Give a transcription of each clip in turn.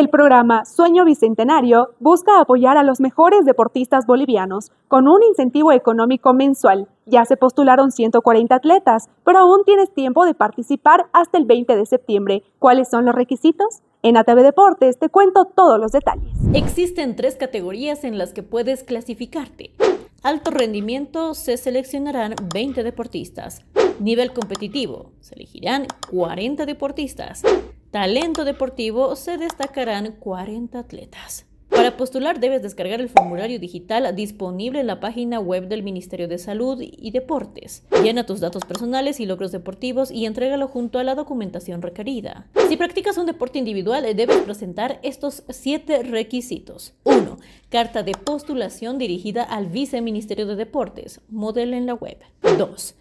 El programa Sueño Bicentenario busca apoyar a los mejores deportistas bolivianos con un incentivo económico mensual. Ya se postularon 140 atletas, pero aún tienes tiempo de participar hasta el 20 de septiembre. ¿Cuáles son los requisitos? En ATV Deportes te cuento todos los detalles. Existen tres categorías en las que puedes clasificarte. Alto rendimiento se seleccionarán 20 deportistas. Nivel competitivo se elegirán 40 deportistas talento deportivo se destacarán 40 atletas. Para postular debes descargar el formulario digital disponible en la página web del Ministerio de Salud y Deportes. Llena tus datos personales y logros deportivos y entrégalo junto a la documentación requerida. Si practicas un deporte individual, debes presentar estos 7 requisitos. 1. Carta de postulación dirigida al Viceministerio de Deportes, modelo en la web. 2.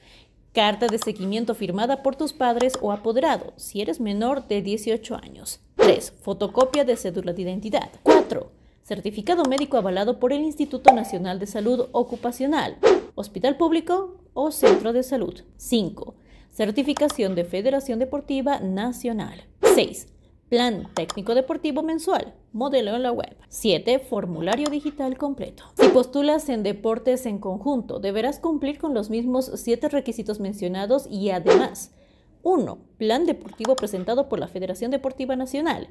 Carta de seguimiento firmada por tus padres o apoderado si eres menor de 18 años. 3. Fotocopia de cédula de identidad. 4. Certificado médico avalado por el Instituto Nacional de Salud Ocupacional, Hospital Público o Centro de Salud. 5. Certificación de Federación Deportiva Nacional. 6. Plan técnico deportivo mensual, modelo en la web. 7. Formulario digital completo. Si postulas en deportes en conjunto, deberás cumplir con los mismos 7 requisitos mencionados y además 1. Plan deportivo presentado por la Federación Deportiva Nacional.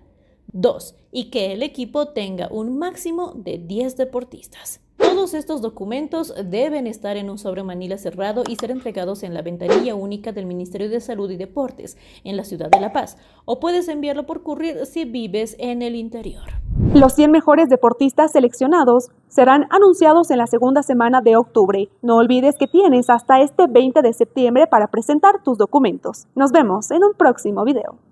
2. Y que el equipo tenga un máximo de 10 deportistas. Todos estos documentos deben estar en un sobre manila cerrado y ser entregados en la ventanilla única del Ministerio de Salud y Deportes en la ciudad de La Paz, o puedes enviarlo por courier si vives en el interior. Los 100 mejores deportistas seleccionados serán anunciados en la segunda semana de octubre. No olvides que tienes hasta este 20 de septiembre para presentar tus documentos. Nos vemos en un próximo video.